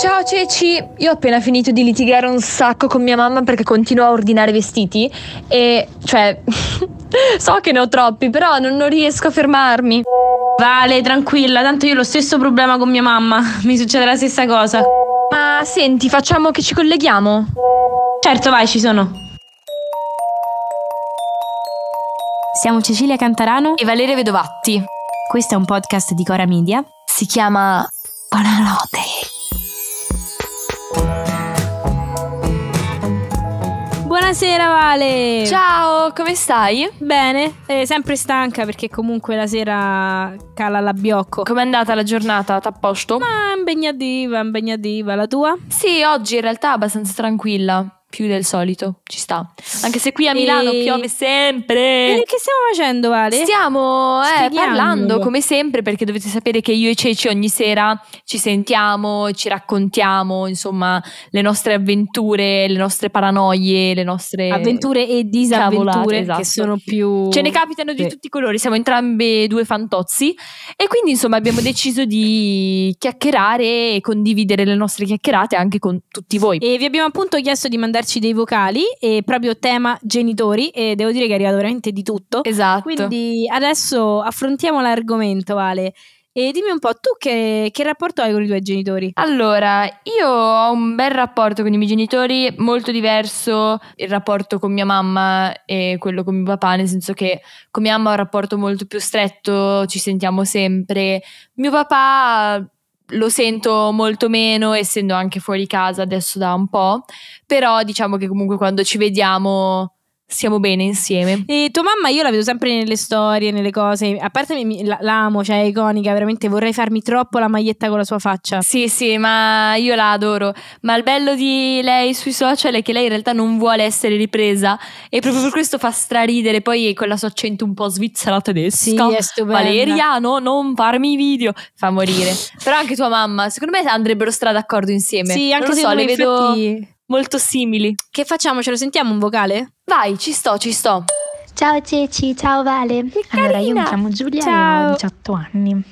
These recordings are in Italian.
Ciao Ceci, io ho appena finito di litigare un sacco con mia mamma perché continuo a ordinare vestiti e cioè so che ne ho troppi però non, non, riesco a fermarmi. Vale, tranquilla, tanto io ho lo stesso problema con mia mamma, mi succede la stessa cosa. Ma senti, facciamo che ci colleghiamo? Certo, vai, ci sono. Siamo Cecilia Cantarano e Valeria Vedovatti. Questo è un podcast di Cora Media. Si chiama Buonanotte. Buonasera Vale! Ciao, come stai? Bene, eh, sempre stanca perché comunque la sera cala l'abbiocco. Com'è andata la giornata? T'ha posto? Ma impegnativa, impegnativa. La tua? Sì, oggi in realtà è abbastanza tranquilla più del solito, ci sta. Anche se qui a Milano e... piove sempre. E che stiamo facendo, Ale? Stiamo eh, parlando come sempre perché dovete sapere che io e Ceci ogni sera ci sentiamo, ci raccontiamo, insomma, le nostre avventure, le nostre paranoie, le nostre avventure e disavventure esatto. che sono più Ce ne capitano di sì. tutti i colori, siamo entrambe due fantozzi e quindi insomma abbiamo deciso di chiacchierare e condividere le nostre chiacchierate anche con tutti voi. E vi abbiamo appunto chiesto di mandare mandarci dei vocali e proprio tema genitori e devo dire che è arrivato veramente di tutto. Esatto. Quindi adesso affrontiamo l'argomento, Vale. E dimmi un po', tu che, che, rapporto hai con i tuoi genitori? Allora, io ho un bel rapporto con i miei genitori, molto diverso il rapporto con mia mamma e quello con mio papà, nel senso che con mia mamma ho un rapporto molto più stretto, ci sentiamo sempre. Mio papà lo sento molto meno, essendo anche fuori casa adesso da un po', però diciamo che comunque quando ci vediamo siamo bene insieme. E tua mamma io la vedo sempre nelle storie, nelle cose, a parte mi, la, l'amo, cioè è iconica, veramente vorrei farmi troppo la maglietta con la sua faccia. Sì, sì, ma io la adoro, ma il bello di lei sui social è che lei in realtà non vuole essere ripresa e proprio per questo fa straridere, poi con la sua accento un po' svizzera tedesca. Sì, è stupenda. Valeriano, non farmi video, fa morire. Però anche tua mamma, secondo me andrebbero strada d'accordo insieme. Sì, anche non lo so, le vedo... Infatti molto simili. Che facciamo? Ce lo sentiamo un vocale? Vai, ci sto, ci sto. Ciao Ceci, ciao Vale. Che allora, carina. io mi chiamo Giulia ciao. e ho 18 anni.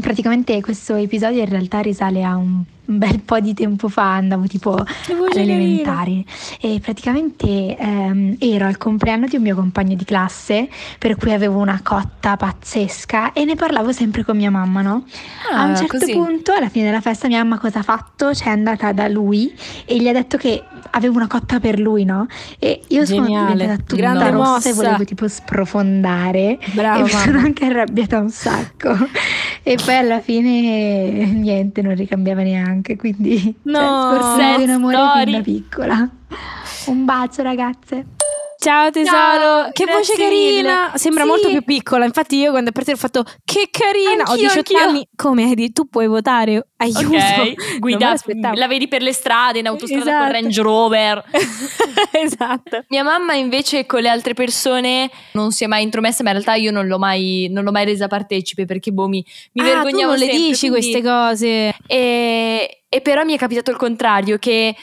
Praticamente questo episodio in realtà risale a un un bel po' di tempo fa, andavo tipo all'elementare e praticamente ehm, ero al compleanno di un mio compagno di classe per cui avevo una cotta pazzesca e ne parlavo sempre con mia mamma, no? Ah, a un ah, certo così. punto, alla fine della festa, mia mamma cosa ha fatto? C'è andata da lui e gli ha detto che avevo una cotta per lui, no? E io Geniale. sono diventata tutta Grande rossa mossa. e volevo tipo sprofondare Bravo, e mi sono anche arrabbiata un sacco e poi alla fine niente, non ricambiava neanche anche, quindi cioè, no, cioè, scorsi di innamore fin da piccola. Un bacio ragazze. Ciao tesoro, Ciao, che voce carina! Mille. Sembra sì. molto più piccola. Infatti, io quando è partita ho fatto che carina! Anch'io, ho 18 anch'io. anni. Come tu puoi votare? Aiuto! Okay. Guida, la vedi per le strade in autostrada esatto. con Range Rover. esatto. Mia mamma, invece, con le altre persone non si è mai intromessa, ma in realtà io non l'ho mai, non l'ho mai resa partecipe perché boh, mi, mi ah, vergognavo. Tu non le sempre, dici quindi... queste cose. E, e però mi è capitato il contrario che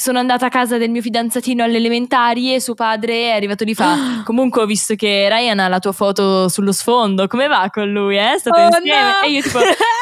sono andata a casa del mio fidanzatino alle elementari e suo padre è arrivato di fa. Comunque ho visto che Ryan ha la tua foto sullo sfondo, come va con lui? Eh? State oh insieme? No! E io tipo,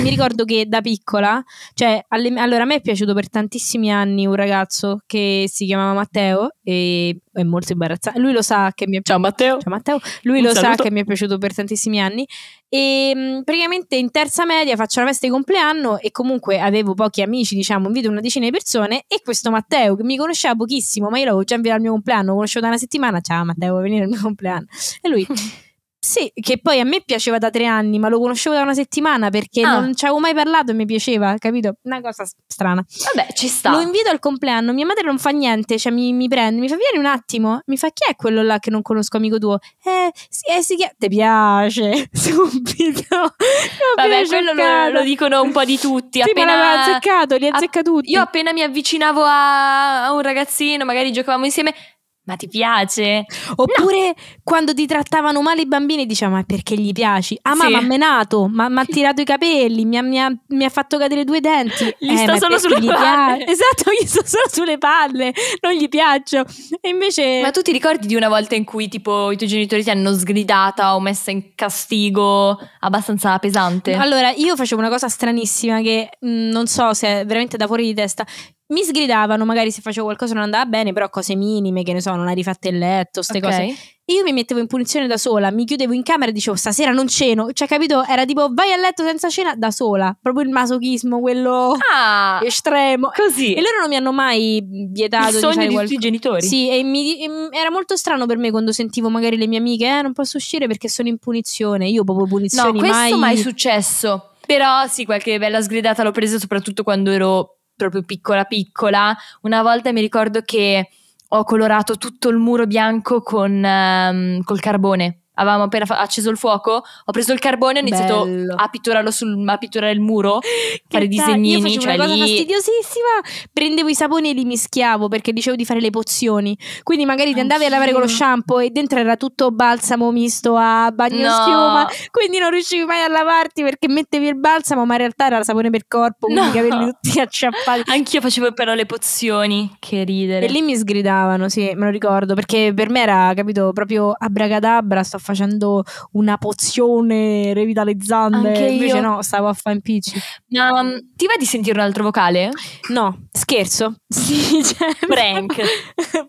mi ricordo che da piccola, cioè, alle, allora a me è piaciuto per tantissimi anni un ragazzo che si chiamava Matteo e è molto imbarazzante. Lui lo sa che mi è Ciao Matteo. Ciao Matteo. Lui un lo saluto. sa che mi è piaciuto per tantissimi anni e mm, praticamente in terza media faccio la festa di compleanno e comunque avevo pochi amici, diciamo, invito una decina di persone e questo Matteo che mi conosceva pochissimo, ma io l'avevo già invitato al mio compleanno, lo conoscevo da una settimana, ciao Matteo, vuoi venire al mio compleanno? E lui Sì, che poi a me piaceva da tre anni, ma lo conoscevo da una settimana perché ah. non ci avevo mai parlato e mi piaceva, capito? Una cosa strana. Vabbè, ci sta. Lo invito al compleanno, mia madre non fa niente, cioè mi, mi prende, mi fa vieni un attimo, mi fa chi è quello là che non conosco amico tuo? Eh, si, eh, sì, ti piace, subito. Vabbè, quello lo, lo, dicono un po' di tutti. Sì, appena ma azzeccato, li azzecca tutti. Io appena mi avvicinavo a un ragazzino, magari giocavamo insieme, ma ti piace? Oppure no. quando ti trattavano male i bambini diciamo ma perché gli piaci? Ah sì. ma mi ha menato, mi ha tirato i capelli, mi ha, fatto cadere due denti. Gli eh, sto solo sulle palle. Esatto, gli sto solo sulle palle, non gli piaccio. E invece... Ma tu ti ricordi di una volta in cui tipo i tuoi genitori ti hanno sgridata o messa in castigo abbastanza pesante? Allora io facevo una cosa stranissima che mh, mm, non so se è veramente da fuori di testa mi sgridavano, magari se facevo qualcosa non andava bene, però cose minime, che ne so, non hai rifatto il letto, queste okay. cose. E io mi mettevo in punizione da sola, mi chiudevo in camera e dicevo stasera non ceno, cioè capito? Era tipo vai a letto senza cena da sola, proprio il masochismo, quello ah, estremo. Così. E loro non mi hanno mai vietato il sogno di fare di qualcosa. tutti i genitori. Sì, e, mi, e mm, era molto strano per me quando sentivo magari le mie amiche, eh, non posso uscire perché sono in punizione. Io proprio punizione no, questo mai... mai successo. Però sì, qualche bella sgridata l'ho presa soprattutto quando ero proprio piccola piccola, una volta mi ricordo che ho colorato tutto il muro bianco con, um, col carbone avevamo appena fa- acceso il fuoco, ho preso il carbone e ho iniziato a pitturarlo sul, a pitturare il muro, che fare i disegnini. Io cioè una cosa fastidiosissima, prendevo i saponi e li mischiavo perché dicevo di fare le pozioni. Quindi magari ti andavi a lavare con lo shampoo e dentro era tutto balsamo misto a bagno no. schiuma, quindi non riuscivi mai a lavarti perché mettevi il balsamo, ma in realtà era sapone per corpo, quindi no. i capelli tutti acciappati. Anch'io facevo però le pozioni, che ridere. E lì mi sgridavano, sì, me lo ricordo, perché per me era, capito, proprio abracadabra sto facendo una pozione revitalizzante. Anche Invece io. no, stavo a fare in Ma um, ehm, ti va di sentire un altro vocale? No, scherzo. Sì, cioè, Prank.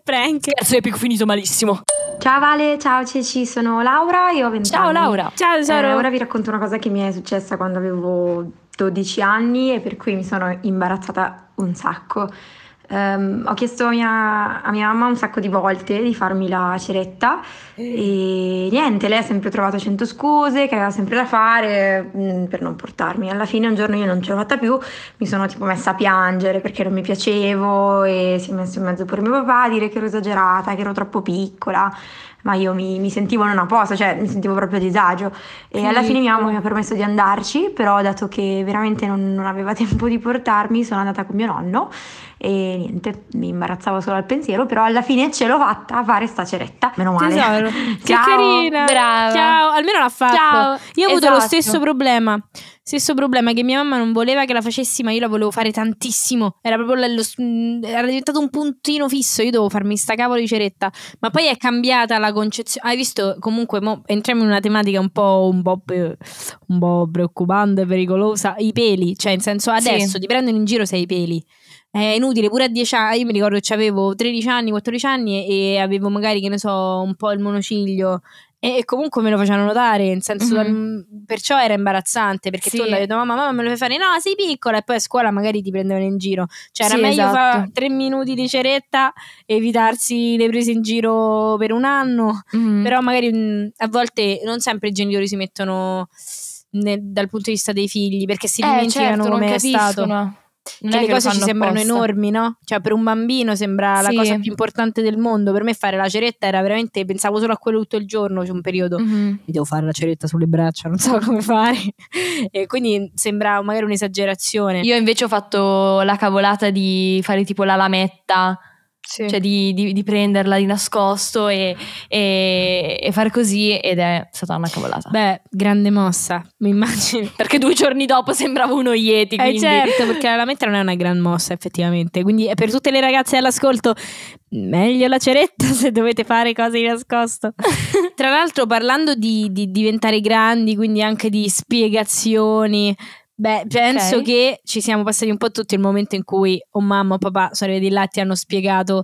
Prank. Scherzo epico finito malissimo. Ciao Vale, ciao Ceci, sono Laura, io ho 20 Ciao anni. Laura. Ciao Sara. Eh, ora vi racconto una cosa che mi è successa quando avevo 12 anni e per cui mi sono imbarazzata un sacco. Um, ho chiesto a mia, a mia, mamma un sacco di volte di farmi la ceretta eh. e niente, lei ha sempre trovato cento scuse, che aveva sempre da fare mh, mm, per non portarmi. Alla fine un giorno io non ce l'ho fatta più, mi sono tipo messa a piangere perché non mi piacevo e si è messo in mezzo pure mio papà a dire che ero esagerata, che ero troppo piccola ma io mi, mi sentivo non a posto, cioè mi sentivo proprio a disagio e sì. alla fine mia mamma mi ha permesso di andarci, però dato che veramente non, non aveva tempo di portarmi sono andata con mio nonno e niente, mi imbarazzavo solo al pensiero, però alla fine ce l'ho fatta a fare sta ceretta, meno male. Ciao. che carina, brava. Ciao, almeno l'ha fatta. Ciao. Io ho esatto. avuto lo esatto. stesso problema. Stesso problema che mia mamma non voleva che la facessi, ma io la volevo fare tantissimo. Era proprio lo, era diventato un puntino fisso. Io dovevo farmi sta cavolo di ceretta. Ma poi è cambiata la concezione. Hai visto? Comunque, entriamo in una tematica un po', un po', un po preoccupante, pericolosa. I peli, cioè, in senso, adesso sì. ti prendono in giro se hai i peli. È inutile, pure a 10 anni, io mi ricordo che avevo 13 anni, 14 anni e avevo magari, che ne so, un po' il monociglio e, e comunque me lo facevano notare, in senso, mm-hmm. perciò era imbarazzante perché sì. tu andavi da mamma, mamma me lo fai fare, no, sei piccola, e poi a scuola magari ti prendevano in giro. Cioè, era sì, meglio esatto. fare tre minuti di ceretta, evitarsi le prese in giro per un anno, mm-hmm. però magari mh, mm, a volte non sempre i genitori si mettono. Nel, dal punto di vista dei figli perché si eh, dimenticano certo, come è stato non che le che cose ci sembrano apposta. enormi, no? Cioè, per un bambino sembra sì. la cosa più importante del mondo. Per me fare la ceretta era veramente. Pensavo solo a quello tutto il giorno. C'è un periodo. Mm-hmm. Mi devo fare la ceretta sulle braccia, non so come fare. e quindi sembra magari un'esagerazione. Io invece ho fatto la cavolata di fare tipo la lametta sì. Cioè di, di, di, prenderla di nascosto e, e, e, far così ed è stata una cavolata. Beh, grande mossa, mi immagino. perché due giorni dopo sembrava uno Yeti. Eh, quindi. Eh certo, perché veramente non è una gran mossa effettivamente. Quindi eh, per tutte le ragazze all'ascolto, meglio la ceretta se dovete fare cose di nascosto. Tra l'altro parlando di, di diventare grandi, quindi anche di spiegazioni... Beh, penso okay. che ci siamo passati un po' tutti il momento in cui o mamma o papà sono di là ti hanno spiegato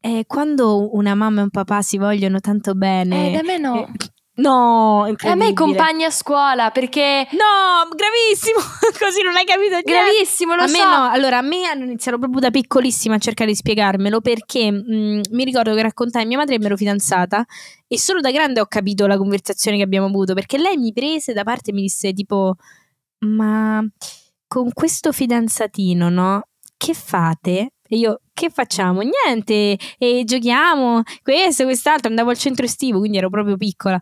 eh, quando una mamma e un papà si vogliono tanto bene. Eh, da me no. Eh, No, eh, a me i compagni a scuola perché no, gravissimo. Così non hai capito niente. Gravissimo, lo a so. Me no. Allora, a me hanno iniziato proprio da piccolissima a cercare di spiegarmelo perché mh, mm, mi ricordo che raccontai a mia madre che mi ero fidanzata e solo da grande ho capito la conversazione che abbiamo avuto perché lei mi prese da parte e mi disse tipo ma con questo fidanzatino, no? Che fate? E io, che facciamo? Niente, e giochiamo, questo, quest'altro, andavo al centro estivo, quindi ero proprio piccola.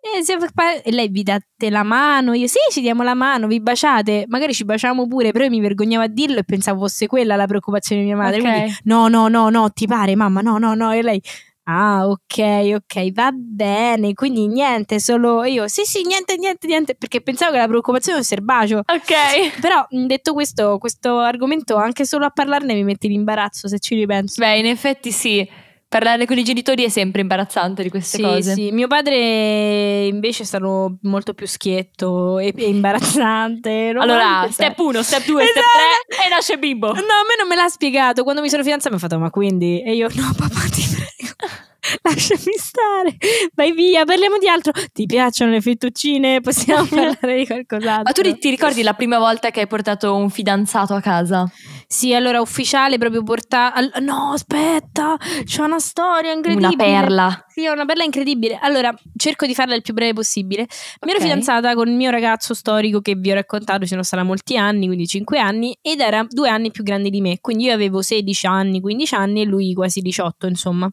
E, lei vi date la mano, io sì, ci diamo la mano, vi baciate, magari ci baciamo pure, però io mi vergognavo a dirlo e pensavo fosse quella la preoccupazione di mia madre. Okay. Quindi, no, no, no, no, ti pare mamma, no, no, no, e lei Ah, ok, ok, va bene. Quindi niente, solo io. Sì, sì, niente, niente, niente. Perché pensavo che la preoccupazione fosse il bacio. Ok. Però detto questo, questo argomento, anche solo a parlarne mi metti in imbarazzo se ci ripenso. Beh, in effetti sì. Parlare con i genitori è sempre imbarazzante di queste sì, cose. Sì, sì. mio padre invece è stato molto più schietto e, e imbarazzante. allora, step 1, step 2, esatto. step 3 e nasce bimbo. No, a me non me l'ha spiegato. Quando mi sono fidanzata mi ha fatto, ma quindi? E io, no papà ti prego. lasciami stare, vai via, parliamo di altro. Ti piacciono le fettuccine? Possiamo parlare di qualcos'altro. Ma tu ti ricordi la prima volta che hai portato un fidanzato a casa? Sì, allora ufficiale proprio portato. no, aspetta, c'è una storia incredibile. Una perla. Sì, è una perla incredibile. Allora, cerco di farla il più breve possibile. Mi ero fidanzata con il mio ragazzo storico che vi ho raccontato, ci sono sarà molti anni, quindi 5 anni, ed era due anni più grande di me. Quindi io avevo 16 anni, 15 anni e lui quasi 18, insomma.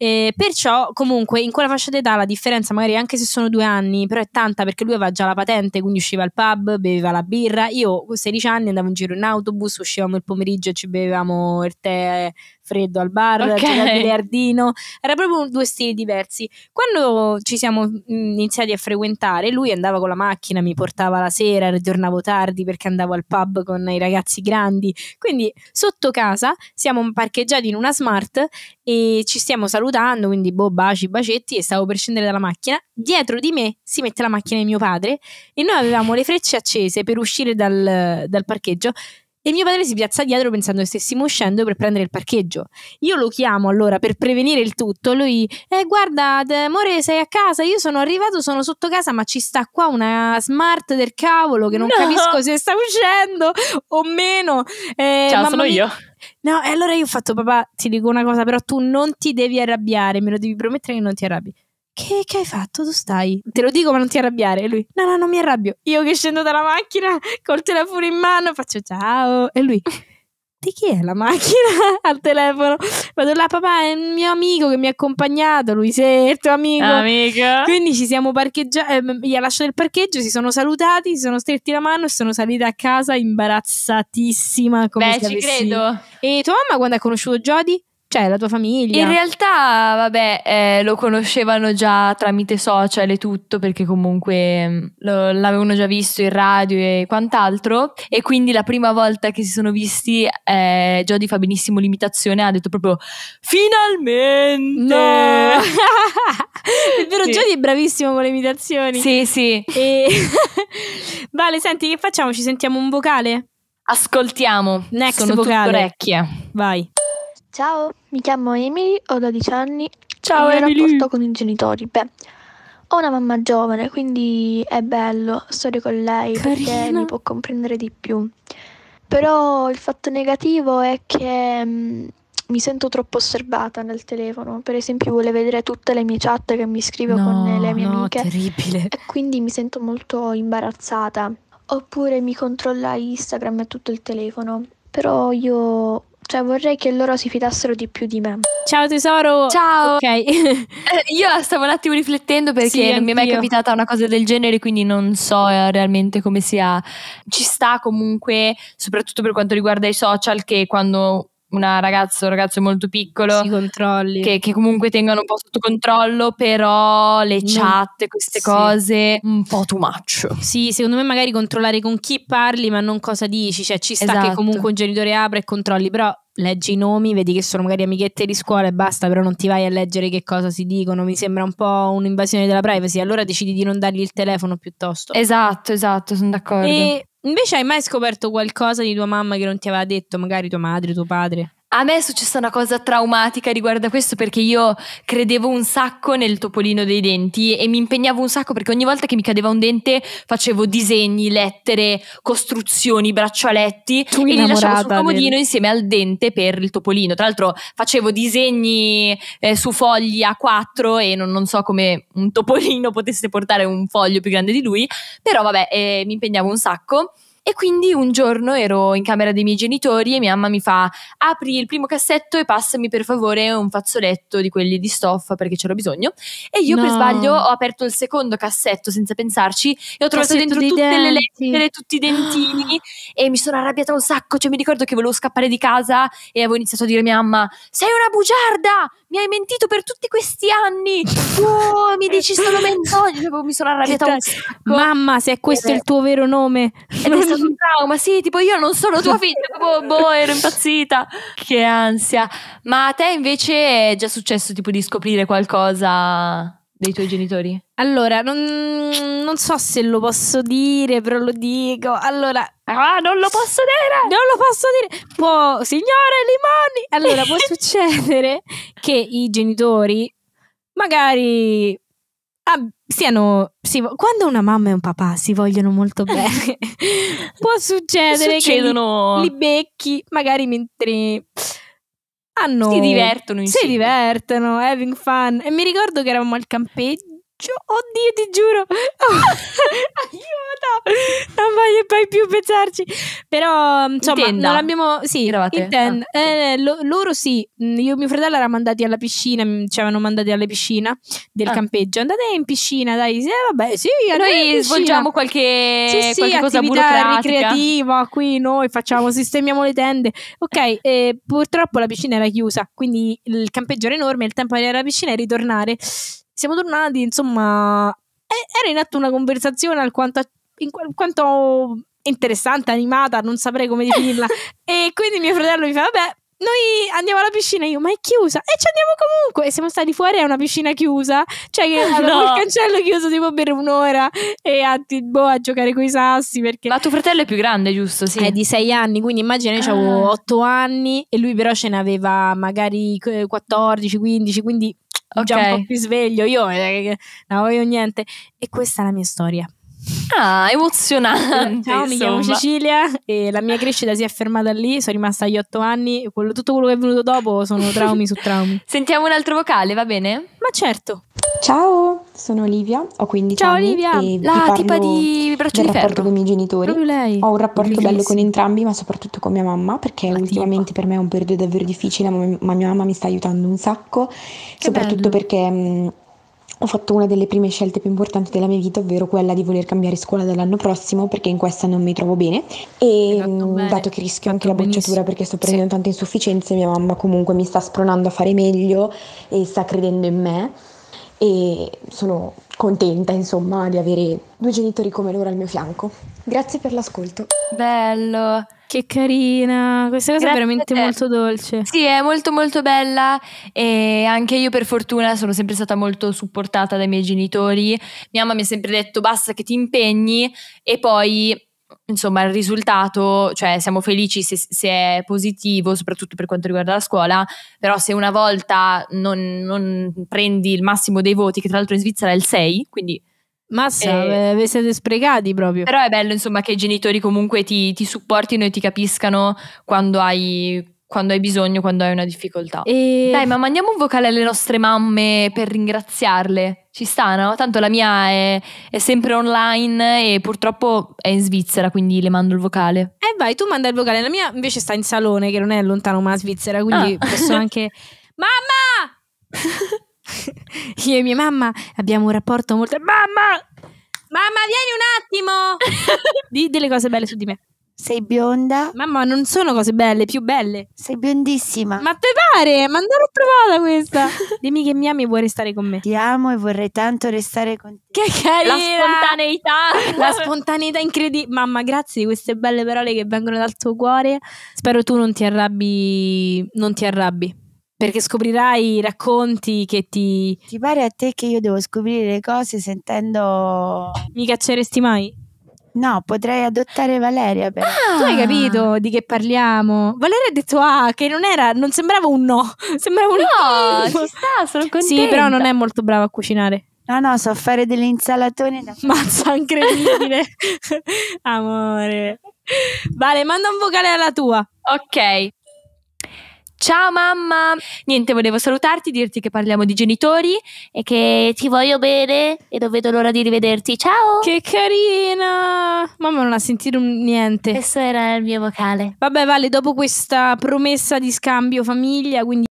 Eh, perciò, comunque, in quella fascia d'età la differenza, magari anche se sono due anni, però è tanta perché lui aveva già la patente, quindi usciva al pub, beveva la birra. Io, con 16 anni, andavo in giro in autobus, uscivamo il pomeriggio e ci bevevamo il tè freddo al bar, okay. giocare a biliardino, era proprio due stili diversi. Quando ci siamo mm, iniziati a frequentare, lui andava con la macchina, mi portava la sera, ritornavo tardi perché andavo al pub con i ragazzi grandi. Quindi sotto casa siamo parcheggiati in una smart e ci stiamo salutando, quindi boh, baci, bacetti e stavo per scendere dalla macchina. Dietro di me si mette la macchina di mio padre e noi avevamo le frecce accese per uscire dal, dal parcheggio. E mio padre si piazza dietro pensando che stessimo uscendo per prendere il parcheggio. Io lo chiamo allora per prevenire il tutto. Lui, eh, guarda, amore, sei a casa? Io sono arrivato, sono sotto casa, ma ci sta qua una smart del cavolo che non no. capisco se sta uscendo o meno. Eh, Ciao, sono io. No, e allora io ho fatto, papà, ti dico una cosa, però tu non ti devi arrabbiare, me lo devi promettere che non ti arrabbi che, che, hai fatto? Tu stai? Te lo dico ma non ti arrabbiare. E lui, no, no, non mi arrabbio. Io che scendo dalla macchina col telefono in mano faccio ciao. E lui, di chi è la macchina al telefono? Vado là, papà, è il mio amico che mi ha accompagnato. Lui, sei il tuo amico. Amica. Quindi ci siamo parcheggiati, eh, gli ha lasciato il parcheggio, si sono salutati, si sono stretti la mano e sono salita a casa imbarazzatissima. Come Beh, ci avessi. credo. E tua mamma quando ha conosciuto Jody? cioè la tua famiglia. In realtà, vabbè, eh, lo conoscevano già tramite social e tutto, perché comunque mm, lo, l'avevano già visto in radio e quant'altro. E quindi la prima volta che si sono visti, eh, Jody fa benissimo l'imitazione, ha detto proprio finalmente! No! è vero, sì. Jody è bravissimo con le imitazioni. Sì, sì. E... vale, senti, che facciamo? Ci sentiamo un vocale? Ascoltiamo. Next Sono vocale. orecchie. Vai. Ciao, mi chiamo Emily, ho 12 anni. Ciao, e Emily. rapporto con i genitori. Beh, ho una mamma giovane, quindi è bello stare con lei Carina. perché mi può comprendere di più. Però il fatto negativo è che mh, mm, mi sento troppo osservata nel telefono. Per esempio, vuole vedere tutte le mie chat che mi scrivo no, con le mie no, amiche. Terribile. E quindi mi sento molto imbarazzata. Oppure mi controlla Instagram e tutto il telefono. Però io cioè, vorrei che loro si fidassero di più di me. Ciao tesoro! Ciao! Ok. Eh, io stavo un attimo riflettendo perché sì, non mi è mai capitata una cosa del genere, quindi non so eh, realmente come sia. Ci sta comunque, soprattutto per quanto riguarda i social, che quando una ragazza un ragazzo molto piccolo che, che, comunque tengano un po' sotto controllo, però le mm. chat, queste sì. cose, un po' too much. Sì, secondo me magari controllare con chi parli ma non cosa dici, cioè ci sta esatto. che comunque un genitore apre e controlli, però leggi i nomi, vedi che sono magari amichette di scuola e basta, però non ti vai a leggere che cosa si dicono, mi sembra un po' un'invasione della privacy, allora decidi di non dargli il telefono piuttosto. Esatto, esatto, sono d'accordo. E Invece hai mai scoperto qualcosa di tua mamma che non ti aveva detto, magari tua madre, tuo padre? A me è successa una cosa traumatica riguardo a questo perché io credevo un sacco nel topolino dei denti e mi impegnavo un sacco perché ogni volta che mi cadeva un dente facevo disegni, lettere, costruzioni, braccialetti tu e li lasciavo sul comodino del... insieme al dente per il topolino. Tra l'altro facevo disegni eh, su fogli A4 e non, non, so come un topolino potesse portare un foglio più grande di lui, però vabbè eh, mi impegnavo un sacco e quindi un giorno ero in camera dei miei genitori e mia mamma mi fa apri il primo cassetto e passami per favore un fazzoletto di quelli di stoffa perché c'ero bisogno. E io no. per sbaglio ho aperto il secondo cassetto senza pensarci e ho trovato cassetto dentro tutte denti. le lettere, tutti i dentini e mi sono arrabbiata un sacco. Cioè mi ricordo che volevo scappare di casa e avevo iniziato a dire a mia mamma sei una bugiarda, mi hai mentito per tutti questi anni, oh, mi dici solo menzogne, cioè, boh, mi sono arrabbiata un sacco. Mamma, se è questo è eh. il tuo vero nome. Ed non... è stato un trauma, sì, tipo io non sono tua figlia, boh, boh, ero impazzita. Che ansia. Ma a te invece è già successo tipo di scoprire qualcosa dei tuoi genitori? Allora, non, non, so se lo posso dire, però lo dico. Allora, ah, non lo posso dire! Non lo posso dire! Può, signore Limoni! Allora, può succedere che i genitori magari ah, siano. Si, quando una mamma e un papà si vogliono molto bene, può succedere Succedono... che li, li becchi magari mentre hanno... Ah, si divertono insieme. Si divertono, eh, having fun. E mi ricordo che eravamo al campeggio faccio? Oddio, ti giuro! Aiuto! Non voglio mai più pensarci. Però, insomma, in non abbiamo... Sì, eravate? Ah, eh, lo, loro sì. Io e mio fratello eravamo andati alla piscina, ci avevano mandati alla piscina del ah. campeggio. Andate in piscina, dai. Sì, eh, vabbè, sì, Noi svolgiamo qualche, sì, sì, qualche cosa ricreativa qui, noi facciamo, sistemiamo le tende. Ok, eh, purtroppo la piscina era chiusa, quindi il campeggio era enorme, il tempo di andare alla piscina e ritornare siamo tornati, insomma, era in atto una conversazione alquanto, in, alquanto interessante, animata, non saprei come definirla. e quindi mio fratello mi fa, vabbè, noi andiamo alla piscina, io, ma è chiusa? E ci andiamo comunque. E siamo stati fuori a una piscina chiusa, cioè che no. avevo il cancello chiuso tipo per un'ora e a, boh, a giocare con i sassi. Perché... Ma tuo fratello è più grande, giusto? Sì. È di sei anni, quindi immagina, io avevo ah. 8 anni e lui però ce n'aveva magari 14, eh, 15, quindi okay. già un po' più sveglio, io eh, non voglio niente. E questa è la mia storia. Ah, emozionante. Ciao, mi chiamo Cecilia e la mia crescita si è fermata lì, sono rimasta agli otto anni quello, tutto quello che è venuto dopo sono traumi su traumi. Sentiamo un altro vocale, va bene? Ma certo. Ciao, sono Olivia, ho 15 Ciao, anni. Ciao Olivia, la tipa di braccio di ferro. Ho un rapporto con i miei genitori. Proprio lei. Ho un rapporto bello con entrambi, ma soprattutto con mia mamma, perché la ultimamente tipa. per me è un periodo davvero difficile, ma mia mamma mi sta aiutando un sacco, che soprattutto bello. perché mm, ho fatto una delle prime scelte più importanti della mia vita, ovvero quella di voler cambiare scuola dall'anno prossimo perché in questa non mi trovo bene e esatto, mm, bene, dato che rischio anche la bocciatura benissimo. perché sto prendendo sì. tante insufficienze, mia mamma comunque mi sta spronando a fare meglio e sta credendo in me e sono contenta insomma di avere due genitori come loro al mio fianco. Grazie per l'ascolto. Bello. Che carina, questa cosa Grazie è veramente molto dolce. Sì, è molto molto bella e anche io per fortuna sono sempre stata molto supportata dai miei genitori. Mia mamma mi ha sempre detto basta che ti impegni e poi insomma il risultato, cioè siamo felici se, se, è positivo, soprattutto per quanto riguarda la scuola, però se una volta non, non prendi il massimo dei voti, che tra l'altro in Svizzera è il 6, quindi Massa, eh, e... vi siete sprecati proprio. Però è bello insomma che i genitori comunque ti, ti supportino e ti capiscano quando hai quando hai bisogno, quando hai una difficoltà. E... Dai, ma mandiamo un vocale alle nostre mamme per ringraziarle. Ci sta, no? Tanto la mia è, è, sempre online e purtroppo è in Svizzera, quindi le mando il vocale. Eh vai, tu manda il vocale. La mia invece sta in salone, che non è lontano ma a Svizzera, quindi ah. posso anche... Mamma! Io e mia mamma abbiamo un rapporto molto... Mamma! Mamma, vieni un attimo! di delle cose belle su di me. Sei bionda? Mamma, non sono cose belle, più belle. Sei biondissima. Ma te pare? Ma non l'ho provata questa. Dimmi che mi ami e vuoi restare con me. Ti amo e vorrei tanto restare con te. Che carina! La spontaneità. La spontaneità incredibile. Mamma, grazie di queste belle parole che vengono dal tuo cuore. Spero tu non ti arrabbi. Non ti arrabbi perché scoprirai i racconti che ti... Ti pare a te che io devo scoprire le cose sentendo... Mi cacceresti mai? No, potrei adottare Valeria però. Ah, tu hai capito di che parliamo? Valeria ha detto ah, che non era, non sembrava un no, sembrava un no. No, ci sta, sono contenta. Sì, però non è molto brava a cucinare. No, no, so fare delle insalatone da Mazza, incredibile. Amore. Vale, manda un vocale alla tua. Ok. Ciao mamma! Niente, volevo salutarti, dirti che parliamo di genitori e che ti voglio bene e non vedo l'ora di rivederti. Ciao! Che carina! Mamma non ha sentito niente. Questo era il mio vocale. Vabbè, Vale, dopo questa promessa di scambio famiglia, quindi...